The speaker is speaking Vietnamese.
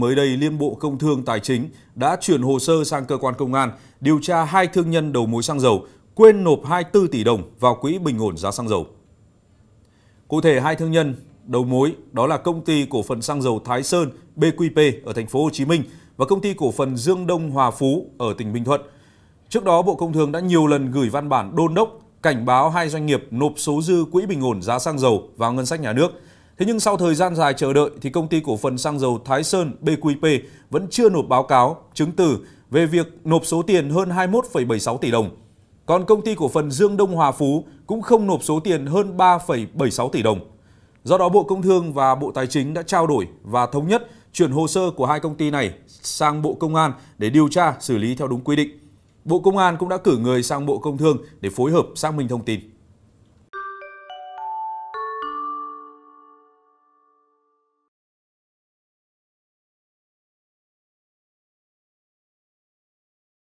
mới đây Liên Bộ Công Thương Tài chính đã chuyển hồ sơ sang cơ quan công an điều tra hai thương nhân đầu mối xăng dầu quên nộp 24 tỷ đồng vào quỹ bình ổn giá xăng dầu. Cụ thể hai thương nhân đầu mối đó là công ty cổ phần xăng dầu Thái Sơn BQP ở thành phố Hồ Chí Minh và công ty cổ phần Dương Đông Hòa Phú ở tỉnh Bình Thuận. Trước đó Bộ Công Thương đã nhiều lần gửi văn bản đôn đốc cảnh báo hai doanh nghiệp nộp số dư quỹ bình ổn giá xăng dầu vào ngân sách nhà nước Thế nhưng sau thời gian dài chờ đợi thì công ty cổ phần xăng dầu Thái Sơn BQP vẫn chưa nộp báo cáo, chứng từ về việc nộp số tiền hơn 21,76 tỷ đồng. Còn công ty cổ phần Dương Đông Hòa Phú cũng không nộp số tiền hơn 3,76 tỷ đồng. Do đó Bộ Công Thương và Bộ Tài chính đã trao đổi và thống nhất chuyển hồ sơ của hai công ty này sang Bộ Công an để điều tra xử lý theo đúng quy định. Bộ Công an cũng đã cử người sang Bộ Công Thương để phối hợp xác minh thông tin.